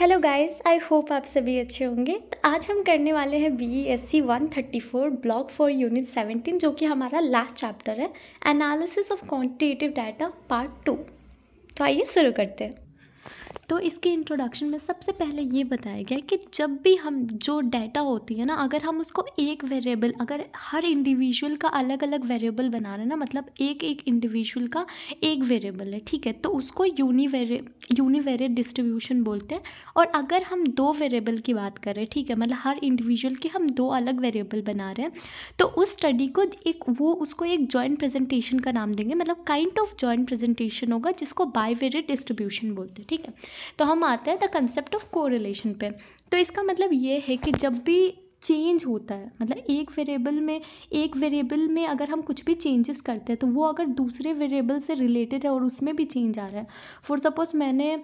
Hello guys I hope आप सभी अच्छे होंगे तो आज हम करने वाले हैं B E S C one thirty four block four unit seventeen जो कि हमारा लास्ट चैप्टर है analysis of quantitative data part two तो आइए शुरू करते हैं तो इसके इंट्रोडक्शन में सबसे पहले ये बताया गया कि जब भी हम जो डाटा होती है ना अगर हम उसको एक वेरिएबल अगर हर इंडिविजुअल का अलग अलग वेरिएबल बना रहे हैं ना मतलब एक एक इंडिविजुअल का एक वेरिएबल है ठीक है तो उसको यूनिवेरे यूनिवेरिएट डिस्ट्रीब्यूशन बोलते हैं और अगर हम दो वेरिएबल की बात करें ठीक है मतलब हर इंडिविजुअल की हम दो अलग वेरिएबल बना रहे हैं तो उस स्टडी को एक वो उसको एक जॉइंट प्रेजेंटेशन का नाम देंगे मतलब काइंड ऑफ जॉइंट प्रेजेंटेशन होगा जिसको बाई डिस्ट्रीब्यूशन बोलते हैं ठीक है तो हम आते हैं द कंसेप्ट ऑफ कोरिलेशन पे तो इसका मतलब ये है कि जब भी चेंज होता है मतलब एक वेरिएबल में एक वेरिएबल में अगर हम कुछ भी चेंजेस करते हैं तो वो अगर दूसरे वेरिएबल से रिलेटेड है और उसमें भी चेंज आ रहा है फॉर सपोज़ मैंने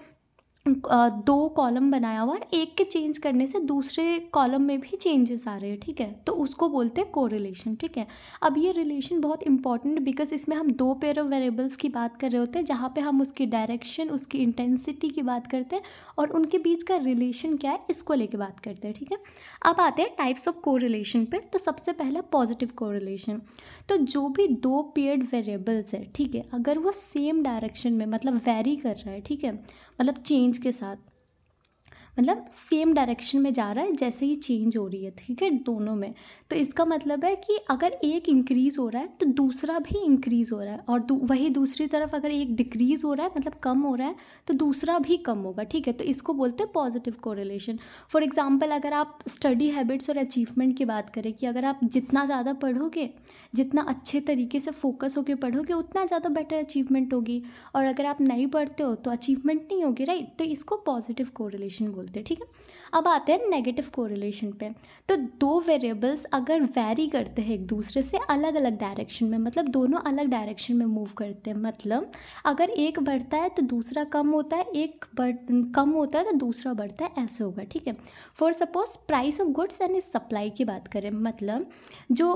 दो कॉलम बनाया हुआ और एक के चेंज करने से दूसरे कॉलम में भी चेंजेस आ रहे हैं ठीक है तो उसको बोलते हैं कोरिलेशन ठीक है अब ये रिलेशन बहुत इंपॉर्टेंट बिकॉज इसमें हम दो पेयर ऑफ वेरिएबल्स की बात कर रहे होते हैं जहाँ पे हम उसकी डायरेक्शन उसकी इंटेंसिटी की बात करते हैं और उनके बीच का रिलेशन क्या है इसको लेके बात करते हैं ठीक है अब आते हैं टाइप्स ऑफ कोरिलेशन पर तो सबसे पहला पॉजिटिव कोरिलेशन तो जो भी दो पेयर्ड वेरिएबल्स है ठीक है अगर वो सेम डायरेक्शन में मतलब वेरी कर रहा है ठीक है मतलब चेंज के साथ मतलब सेम डायरेक्शन में जा रहा है जैसे ही चेंज हो रही है ठीक है दोनों में तो इसका मतलब है कि अगर एक इंक्रीज़ हो रहा है तो दूसरा भी इंक्रीज़ हो रहा है और दू, वही दूसरी तरफ अगर एक डिक्रीज़ हो रहा है मतलब कम हो रहा है तो दूसरा भी कम होगा ठीक है तो इसको बोलते हैं पॉजिटिव कोरिलेशन फॉर एग्ज़ाम्पल अगर आप स्टडी हैबिट्स और अचीवमेंट की बात करें कि अगर आप जितना ज़्यादा पढ़ोगे जितना अच्छे तरीके से फोकस होकर पढ़ोगे उतना ज़्यादा बेटर अचीवमेंट होगी और अगर आप नहीं पढ़ते हो तो अचीवमेंट नहीं होगी राइट तो इसको पॉजिटिव कोरिलेशन बोलते बोलते हैं ठीक है अब आते हैं नेगेटिव कोरिलेशन पे तो दो वेरिएबल्स अगर वेरी करते हैं एक दूसरे से अलग अलग डायरेक्शन में मतलब दोनों अलग डायरेक्शन में मूव करते हैं मतलब अगर एक बढ़ता है तो दूसरा कम होता है एक बढ़ कम होता है तो दूसरा बढ़ता है ऐसे होगा ठीक है for suppose price of goods and supply की बात करें मतलब जो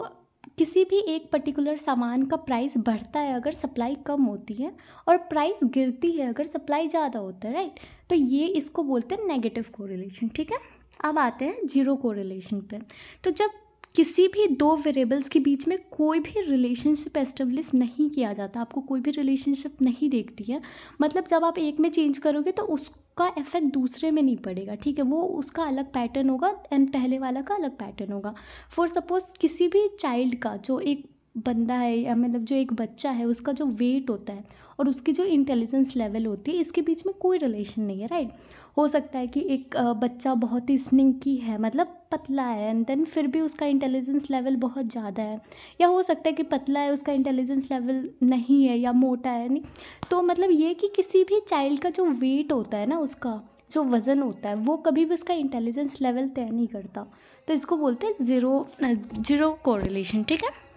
किसी भी एक पर्टिकुलर सामान का प्राइस बढ़ता है अगर सप्लाई कम होती है और प्राइस गिरती है अगर सप्लाई ज़्यादा होता है राइट तो ये इसको बोलते हैं नेगेटिव कोरिलेशन ठीक है अब आते हैं जीरो कोरिलेशन पे तो जब किसी भी दो वेरिएबल्स के बीच में कोई भी रिलेशनशिप एस्टेब्लिश नहीं किया जाता आपको कोई भी रिलेशनशिप नहीं देखती है मतलब जब आप एक में चेंज करोगे तो उसका इफेक्ट दूसरे में नहीं पड़ेगा ठीक है वो उसका अलग पैटर्न होगा एंड पहले वाला का अलग पैटर्न होगा फॉर सपोज किसी भी चाइल्ड का जो एक बंदा है या मतलब जो एक बच्चा है उसका जो वेट होता है और उसकी जो इंटेलिजेंस लेवल होती है इसके बीच में कोई रिलेशन नहीं है राइट हो सकता है कि एक बच्चा बहुत ही स्निंकी है मतलब पतला है एंड देन फिर भी उसका इंटेलिजेंस लेवल बहुत ज़्यादा है या हो सकता है कि पतला है उसका इंटेलिजेंस लेवल नहीं है या मोटा है नहीं तो मतलब ये कि किसी भी चाइल्ड का जो वेट होता है ना उसका जो वज़न होता है वो कभी भी उसका इंटेलिजेंस लेवल तय नहीं करता तो इसको बोलते हैं ज़ीरो ज़ीरो कोरिलेशन ठीक है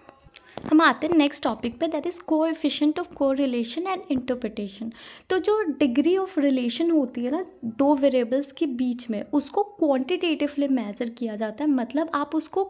हम आते हैं नेक्स्ट टॉपिक पे that is coefficient of correlation and interpretation तो जो डिग्री ऑफ रिलेशन होती है ना दो वेरिएबल्स के बीच में उसको क्वांटिटेटिवली मेज़र किया जाता है मतलब आप उसको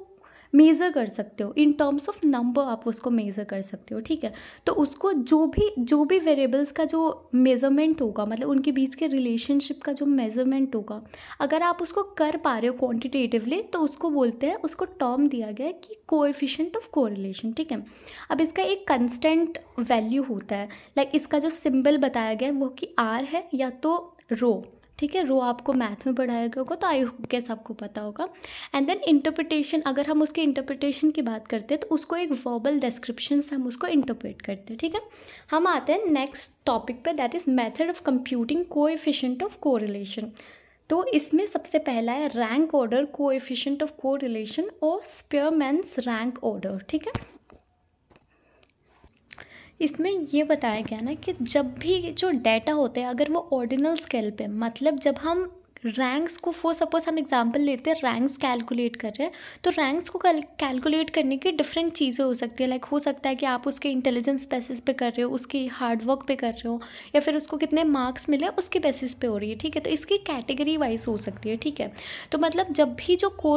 मेज़र कर सकते हो इन टर्म्स ऑफ नंबर आप उसको मेज़र कर सकते हो ठीक है तो उसको जो भी जो भी वेरिएबल्स का जो मेज़रमेंट होगा मतलब उनके बीच के रिलेशनशिप का जो मेज़रमेंट होगा अगर आप उसको कर पा रहे हो क्वान्टिटेटिवली तो उसको बोलते हैं उसको टर्म दिया गया है कि कोएफिशिएंट ऑफ कोरिलेशन ठीक है अब इसका एक कंस्टेंट वैल्यू होता है लाइक like इसका जो सिंबल बताया गया है वो कि आर है या तो रो ठीक है रो आपको मैथ में पढ़ाया गया होगा तो आई गैस आपको पता होगा एंड देन इंटरप्रिटेशन अगर हम उसके इंटरप्रिटेशन की बात करते हैं तो उसको एक वर्बल डिस्क्रिप्शन से हम उसको इंटरप्रेट करते हैं ठीक है हम आते हैं नेक्स्ट टॉपिक पे that is method of computing coefficient of relation तो इसमें सबसे पहला है rank order coefficient of relation और स्पेयरमैंस रैंक ऑर्डर ठीक है इसमें ये बताया गया ना कि जब भी जो डाटा होते हैं अगर वो ऑर्डिनल स्केल पे मतलब जब हम रैंक्स को फॉर सपोज हम एग्जांपल लेते हैं रैंक्स कैलकुलेट कर रहे हैं तो रैंक्स को कैलकुलेट करने की डिफरेंट चीज़ें हो सकती है लाइक like, हो सकता है कि आप उसके इंटेलिजेंस बेसिस पे कर रहे हो उसकी हार्डवर्क पे कर रहे हो या फिर उसको कितने मार्क्स मिले उसके बेसिस पे हो रही है ठीक है तो इसकी कैटेगरी वाइज हो सकती है ठीक है तो मतलब जब भी जो को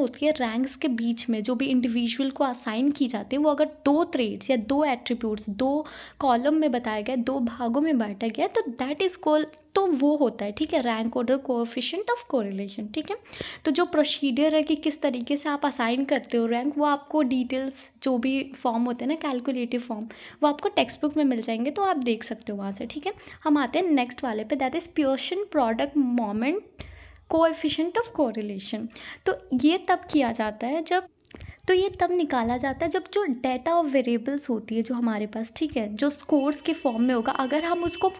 होती है रैंक्स के बीच में जो भी इंडिविजुअल को असाइन की जाती है वो अगर दो ट्रेड्स या दो एट्रीब्यूट्स दो कॉलम में बताया गया दो भागों में बांटा गया तो दैट इज़ कॉल तो वो होता है ठीक है rank order coefficient of correlation ठीक है तो जो प्रोसीडियर है कि किस तरीके से आप असाइन करते हो रैंक वो आपको डिटेल्स जो भी फॉर्म होते हैं ना कैलकुलेटिव फॉर्म वो आपको टेक्स्ट बुक में मिल जाएंगे तो आप देख सकते हो वहाँ से ठीक है हम आते हैं नेक्स्ट वाले पे that is Pearson product moment coefficient of correlation तो ये तब किया जाता है जब तो ये तब निकाला जाता है जब जो डेटा ऑफ वेरिएबल्स होती है जो हमारे पास ठीक है जो स्कोर्स के फॉर्म में होगा अगर हम उसको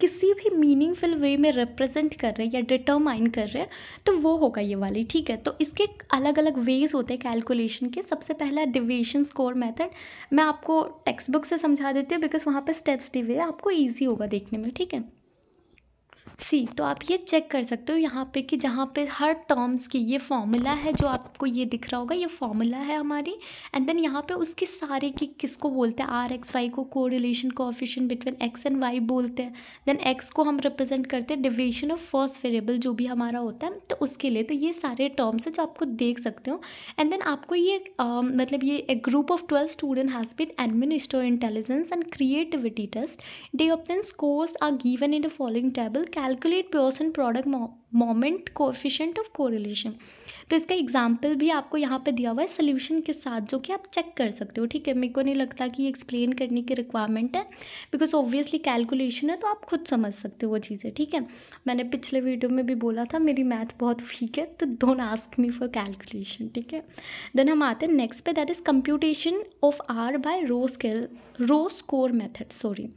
किसी भी मीनिंगफुल वे में रिप्रेजेंट कर रहे हैं या डिटरमाइन कर रहे हैं तो वो होगा ये वाली ठीक है तो इसके अलग अलग वेज होते हैं कैलकुलेशन के सबसे पहला डिविएशन स्कोर मेथड मैं आपको टेक्स्ट बुक से समझा देती हूँ बिकॉज वहाँ पर स्टेप्स दी हुए आपको ईजी होगा देखने में ठीक है सी तो आप ये चेक कर सकते हो यहाँ पे कि जहाँ पे हर टर्म्स की ये फॉर्मूला है जो आपको ये दिख रहा होगा ये फॉर्मूला है हमारी एंड देन यहाँ पे उसके सारे की किसको बोलते हैं आर एक्स वाई को correlation between X and Y बोलते हैं देन एक्स को हम रिप्रेजेंट करते हैं डिविजन ऑफ फर्स्ट वेरिएबल जो भी हमारा होता है तो उसके लिए तो ये सारे टर्म्स हैं जो आपको देख सकते हो एंड देन आपको ये आ, मतलब ये a group of twelve student has been administer intelligence and creativity test they obtain scores are given in the following table calculate and product moment coefficient of correlation तो इसका एग्जाम्पल भी आपको यहाँ पे दिया हुआ है सोल्यूशन के साथ जो कि आप चेक कर सकते हो ठीक है मेरे को नहीं लगता कि एक्सप्लेन करने की रिक्वायरमेंट है बिकॉज ऑब्वियसली कैलकुलेशन है तो आप खुद समझ सकते हो वो चीज़ें ठीक है मैंने पिछले वीडियो में भी बोला था मेरी मैथ बहुत वीक है तो don't ask me for calculation ठीक है देन हम आते हैं नेक्स्ट पे that is computation of R by raw scale raw score method sorry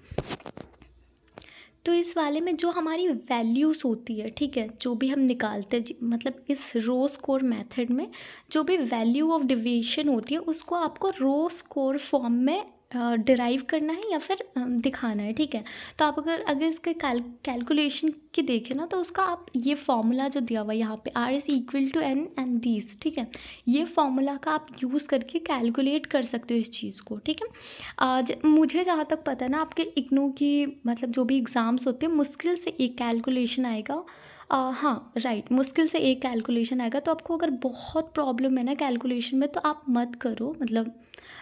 तो इस वाले में जो हमारी वैल्यूज़ होती है ठीक है जो भी हम निकालते हैं मतलब इस रो स्कोर मेथड में जो भी वैल्यू ऑफ डिविएशन होती है उसको आपको रो स्कोर फॉर्म में डिराइव करना है या फिर दिखाना है ठीक है तो आप अगर अगर इसके कैल कैलकुलेशन की देखें ना तो उसका आप ये फॉर्मूला जो दिया हुआ है यहाँ पे R is equal to N and these ठीक है ये फॉर्मूला का आप यूज़ करके कैलकुलेट कर सकते हो इस चीज़ को ठीक है आज मुझे जहाँ तक पता है ना आपके इग्नू की मतलब जो भी एग्ज़ाम्स होते हैं मुश्किल से एक कैलकुलेशन आएगा आ, हाँ राइट मुश्किल से एक कैलकुलेशन आएगा तो आपको अगर बहुत प्रॉब्लम है ना कैलकुलेशन में तो आप मत करो मतलब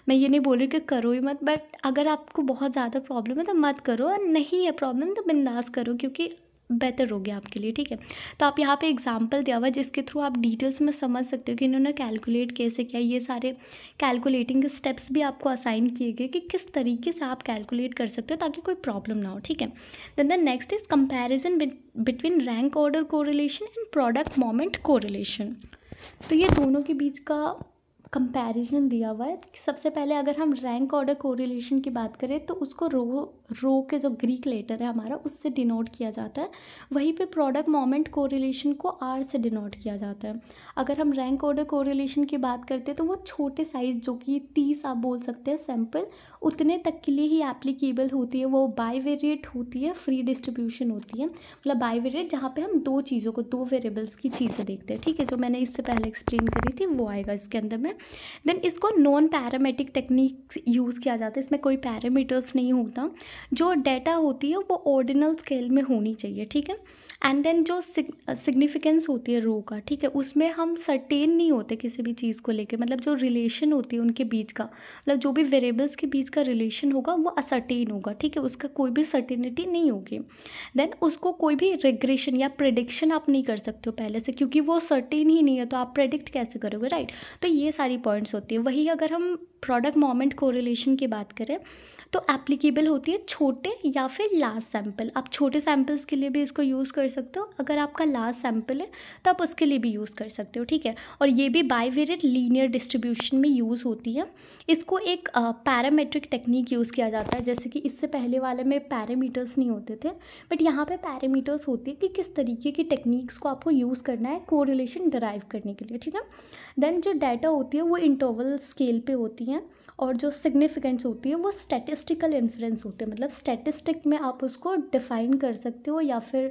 मैं ये नहीं बोल रही कि करो ही मत बट अगर आपको बहुत ज़्यादा प्रॉब्लम है तो मत करो और नहीं है प्रॉब्लम तो बिंदास करो क्योंकि बेहतर हो गया आपके लिए ठीक है तो आप यहाँ पे एग्जाम्पल दिया हुआ जिसके थ्रू आप डिटेल्स में समझ सकते हो कि इन्होंने कैलकुलेट कैसे किया ये सारे कैलकुलेटिंग स्टेप्स भी आपको असाइन किए गए कि किस तरीके से आप कैलकुलेट कर सकते हो ताकि कोई प्रॉब्लम ना हो ठीक है then the next is comparison between rank order को एंड प्रोडक्ट मोमेंट को तो ये दोनों के बीच का कंपैरिजन दिया हुआ है सबसे पहले अगर हम रैंक ऑर्डर कोरिलेशन की बात करें तो उसको रो रो के जो ग्रीक लेटर है हमारा उससे डिनोट किया जाता है वहीं पे प्रोडक्ट मोमेंट कोरिलेशन को आर से डिनोट किया जाता है अगर हम रैंक ऑर्डर कोरिलेशन की बात करते हैं तो वो छोटे साइज़ जो कि तीस आप बोल सकते हैं सैम्पल उतने तक के लिए ही एप्लीकेबल होती है वो बाईवेरिएट होती है फ्री डिस्ट्रीब्यूशन होती है मतलब बाईवेरिएट जहाँ पे हम दो चीज़ों को दो वेरिएबल्स की चीज़ें देखते हैं ठीक है जो मैंने इससे पहले एक्सप्लेन करी थी वो आएगा इसके अंदर में देन इसको नॉन पैरामेटिक टेक्निक्स यूज़ किया जाता है इसमें कोई पैरामीटर्स नहीं होता जो डेटा होती है वो ऑर्डिनल स्केल में होनी चाहिए ठीक है एंड देन जो सिग्निफिकेंस होती है रो का ठीक है उसमें हम सर्टेन नहीं होते किसी भी चीज़ को लेकर मतलब जो रिलेशन होती है उनके बीच का मतलब जो भी वेरिएबल्स के बीच चीज़ का रिलेशन होगा वो असर्टेन होगा ठीक है उसका कोई भी सर्टेनिटी नहीं होगी देन उसको कोई भी रेग्रेशन या प्रडिक्शन आप नहीं कर सकते हो पहले से क्योंकि वो सर्टेन ही नहीं है तो आप प्रडिक्ट कैसे करोगे राइट तो ये सारी पॉइंट्स होती है वही अगर हम प्रोडक्ट मोमेंट को की बात करें तो एप्लीकेबल होती है छोटे या फिर लार्ज सैम्पल आप छोटे सैम्पल्स के लिए भी इसको यूज़ कर सकते हो अगर आपका लार्ज सैम्पल है तो आप उसके लिए भी यूज़ कर सकते हो ठीक है और ये भी बाईवेरिएट लीनियर डिस्ट्रीब्यूशन में यूज़ होती है इसको एक पैरामेट्रिक टेक्निक यूज़ किया जाता है जैसे कि इससे पहले वाले में पैरामीटर्स नहीं होते थे बट यहाँ पर पैरामीटर्स होते हैं कि किस तरीके की टेक्निक्स को आपको यूज़ करना है कोरिलेशन डराइव करने के लिए ठीक है देन जो डाटा होती है वो इंटरवल स्केल पे होती हैं और जो सिग्निफिकेंस होती है वो स्टेटिस स्टेटिस्टिकल इन्फ्रेंस होते हैं मतलब स्टैटिस्टिक में आप उसको डिफ़ाइन कर सकते हो या फिर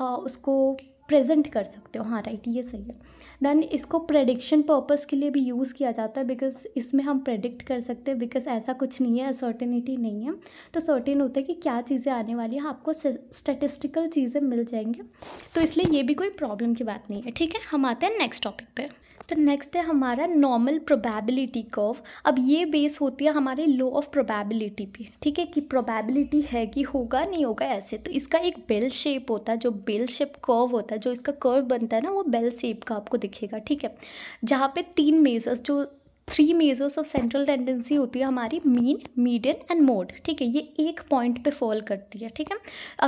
आ, उसको प्रेजेंट कर सकते हो हाँ राइट ये सही है देन इसको प्रडिक्शन पर्पस के लिए भी यूज़ किया जाता है बिकॉज इसमें हम प्रडिक्ट कर सकते हैं बिकॉज ऐसा कुछ नहीं है सर्टेनिटी नहीं है तो सर्टेन होता है कि क्या चीज़ें आने वाली हैं हाँ, आपको स्टेटिस्टिकल चीज़ें मिल जाएंगी तो इसलिए ये भी कोई प्रॉब्लम की बात नहीं है ठीक है हम आते हैं नेक्स्ट टॉपिक पर तो नेक्स्ट है हमारा नॉर्मल प्रोबेबिलिटी कर्व अब ये बेस होती है हमारे लॉ ऑफ प्रोबेबिलिटी पे ठीक है कि प्रोबेबिलिटी है कि होगा नहीं होगा ऐसे तो इसका एक बेल शेप होता है जो बेल शेप कर्व होता है जो इसका कर्व बनता है ना वो बेल शेप का आपको दिखेगा ठीक है जहाँ पे तीन मेजर्स जो three measures of central tendency होती है हमारी मीन मीडियन एंड मोड ठीक है ये एक पॉइंट पे फॉल करती है ठीक है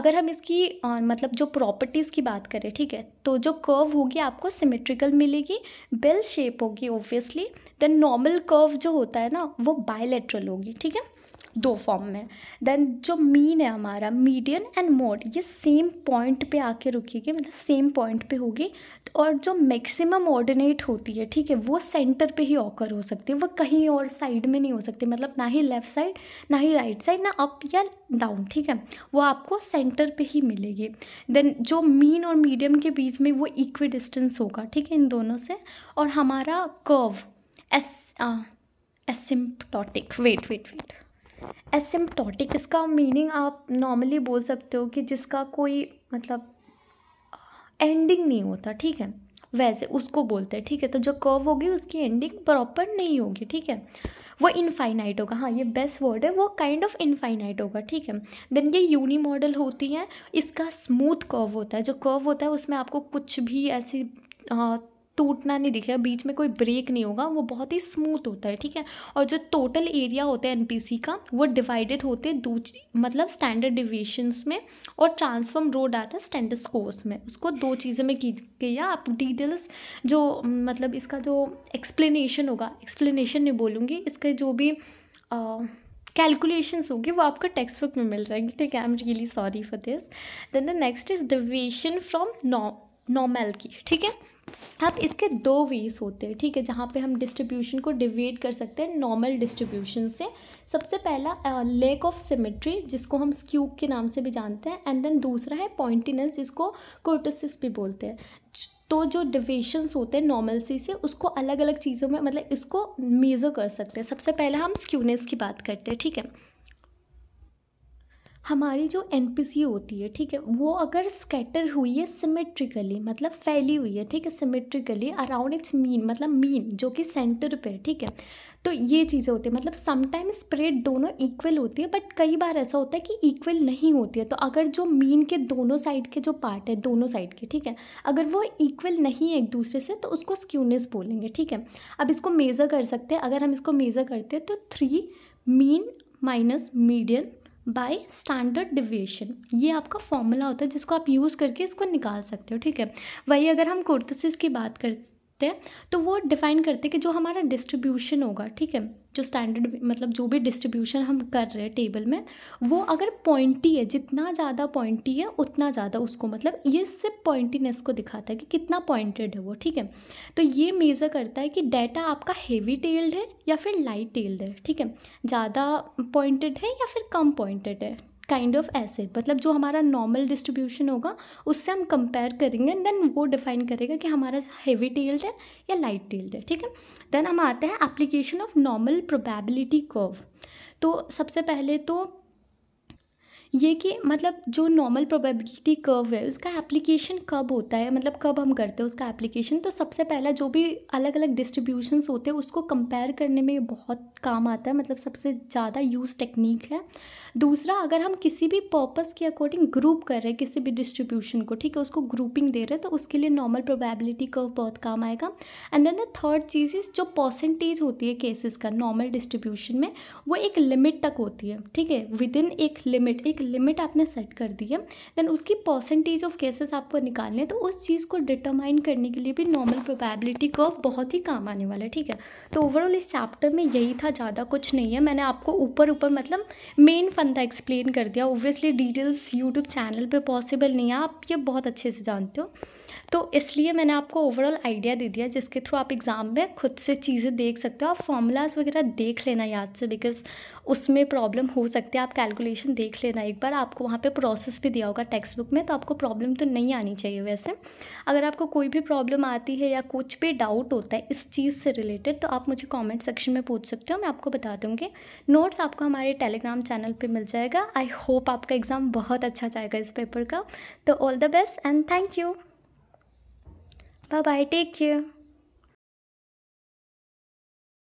अगर हम इसकी आ, मतलब जो प्रॉपर्टीज़ की बात करें ठीक है तो जो कर्व होगी आपको सिमेट्रिकल मिलेगी बेल शेप होगी ओब्वियसली देन नॉर्मल कर्व जो होता है ना वो बायलेट्रल होगी ठीक है दो फॉर्म में देन जो मीन है हमारा मीडियन एंड मोड ये सेम पॉइंट पे आके रुकेगी मतलब सेम पॉइंट पे होगी तो और जो मैक्सिमम ऑर्डिनेट होती है ठीक है वो सेंटर पे ही ऑकर हो सकती है वो कहीं और साइड में नहीं हो सकती मतलब ना ही लेफ़्ट साइड ना ही राइट right साइड ना अप या डाउन ठीक है वो आपको सेंटर पे ही मिलेगी देन जो मीन और मीडियम के बीच में वो इक्वी डिस्टेंस होगा ठीक है इन दोनों से और हमारा curve as asymptotic wait wait wait asymptotic इसका मीनिंग आप नॉर्मली बोल सकते हो कि जिसका कोई मतलब एंडिंग नहीं होता ठीक है वैसे उसको बोलते हैं ठीक है तो जो कर्व होगी उसकी एंडिंग प्रॉपर नहीं होगी ठीक है वो इनफाइनाइट होगा हाँ ये बेस्ट वर्ड है वो काइंड ऑफ इनफाइनाइट होगा ठीक है देन ये यूनी मॉडल होती है इसका स्मूथ कर्व होता है जो कर्व होता है उसमें आपको कुछ भी ऐसी हाँ, टूटना नहीं दिखेगा बीच में कोई ब्रेक नहीं होगा वो बहुत ही स्मूथ होता है ठीक है और जो टोटल एरिया होता है एन का वो डिवाइडेड होते दूसरी मतलब स्टैंडर्ड डिविशंस में और ट्रांसफॉर्म रोड आता है स्टैंडर्ड स्कोर्स में उसको दो चीज़ें में की गई आप डिटेल्स जो मतलब इसका जो एक्सप्लेनेशन होगा एक्सप्लेनेशन नहीं बोलूँगी इसके जो भी कैलकुलेशंस होगी वो आपको टेक्स्ट बुक में मिल जाएगी ठीक है I am really sorry for this then the next is deviation from normal की ठीक है अब इसके दो वेज होते हैं ठीक है जहाँ पे हम डिस्ट्रीब्यूशन को डिवेड कर सकते हैं नॉर्मल डिस्ट्रीब्यूशन से सबसे पहला लेक ऑफ सिमेट्री जिसको हम स्क्यूब के नाम से भी जानते हैं एंड देन दूसरा है पॉइंटिनस जिसको कोर्टोसिस भी बोलते हैं तो जो डिवेशंस होते हैं नॉर्मल सी से उसको अलग अलग चीज़ों में मतलब इसको मेज़र कर सकते हैं सबसे पहले हम स्क्यूनेस की बात करते हैं ठीक है हमारी जो एन होती है ठीक है वो अगर स्कैटर हुई है सिमेट्रिकली मतलब फैली हुई है ठीक है सिमेट्रिकली अराउंड इट्स मीन मतलब मीन जो कि सेंटर पे ठीक है तो ये चीज़ें होती है मतलब समटाइम स्प्रेड दोनों इक्वल होती है बट कई बार ऐसा होता है कि इक्वल नहीं होती है तो अगर जो मीन के दोनों साइड के जो पार्ट है दोनों साइड के ठीक है अगर वो इक्वल नहीं है एक दूसरे से तो उसको स्क्यूनेस बोलेंगे ठीक है अब इसको मेज़र कर सकते हैं अगर हम इसको मेज़र करते हैं तो three mean minus median by standard deviation ये आपका फॉर्मूला होता है जिसको आप यूज़ करके इसको निकाल सकते हो ठीक है वही अगर हम कुर्तसिस की बात कर सकते हैं तो वो डिफ़ाइन करते हैं कि जो हमारा डिस्ट्रीब्यूशन होगा ठीक है जो स्टैंडर्ड मतलब जो भी डिस्ट्रीब्यूशन हम कर रहे हैं टेबल में वो अगर पॉइंटी है जितना ज़्यादा पॉइंटी है उतना ज़्यादा उसको मतलब ये सिर्फ पॉइंटीनेस को दिखाता है कि कितना पॉइंटेड है वो ठीक है तो ये मेज़र करता है कि डाटा आपका हेवी टेल्ड है या फिर लाइट टेल्ड है ठीक है ज़्यादा पॉइंटेड है या फिर कम पॉइंटेड है काइंड ऑफ एसिड मतलब जो हमारा नॉर्मल डिस्ट्रीब्यूशन होगा उससे हम कंपेयर करेंगे देन वो डिफाइन करेगा कि हमारा हेवी टेल्ड है या लाइट टेल्ड है ठीक है देन हम आते हैं application of normal probability curve तो सबसे पहले तो ये कि मतलब जो नॉर्मल प्रोबेबिलिटी कर्व है उसका एप्लीकेशन कब होता है मतलब कब हम करते हैं उसका एप्लीकेशन तो सबसे पहला जो भी अलग अलग डिस्ट्रीब्यूशंस होते हैं उसको कंपेयर करने में बहुत काम आता है मतलब सबसे ज़्यादा यूज़ टेक्निक है दूसरा अगर हम किसी भी पर्पज़ के अकॉर्डिंग ग्रुप कर रहे हैं किसी भी डिस्ट्रीब्यूशन को ठीक है उसको ग्रुपिंग दे रहे हैं तो उसके लिए नॉर्मल प्रोबेबिलिटी कर्व बहुत काम आएगा एंड देन द थर्ड चीज़ इज़ जो परसेंटेज होती है केसेस का नॉर्मल डिस्ट्रीब्यूशन में वो एक लिमिट तक होती है ठीक है विद इन एक लिमिट एक एक लिमिट आपने सेट कर दी है देन उसकी परसेंटेज ऑफ केसेस आपको निकालने तो उस चीज़ को डिटरमाइन करने के लिए भी नॉर्मल प्रोबेबिलिटी कर्व बहुत ही काम आने वाला है ठीक है तो ओवरऑल इस चैप्टर में यही था ज़्यादा कुछ नहीं है मैंने आपको ऊपर ऊपर मतलब मेन फंदा एक्सप्लेन कर दिया ओबियसली डिटेल्स यूट्यूब चैनल पर पॉसिबल नहीं है आप ये बहुत अच्छे से जानते हो तो इसलिए मैंने आपको ओवरऑल आइडिया दे दिया जिसके थ्रू आप एग्ज़ाम में खुद से चीज़ें देख सकते हो आप फॉर्मूलाज वगैरह देख लेना याद से बिकॉज उसमें प्रॉब्लम हो सकती है आप कैलकुलेशन देख लेना एक बार आपको वहाँ पे प्रोसेस भी दिया होगा टेक्स्ट बुक में तो आपको प्रॉब्लम तो नहीं आनी चाहिए वैसे अगर आपको कोई भी प्रॉब्लम आती है या कुछ भी डाउट होता है इस चीज़ से रिलेटेड तो आप मुझे कॉमेंट सेक्शन में पूछ सकते हो मैं आपको बता दूँगी नोट्स आपको हमारे टेलीग्राम चैनल पर मिल जाएगा आई होप आपका एग्ज़ाम बहुत अच्छा जाएगा इस पेपर का तो all the best and thank you Bye bye. Take care.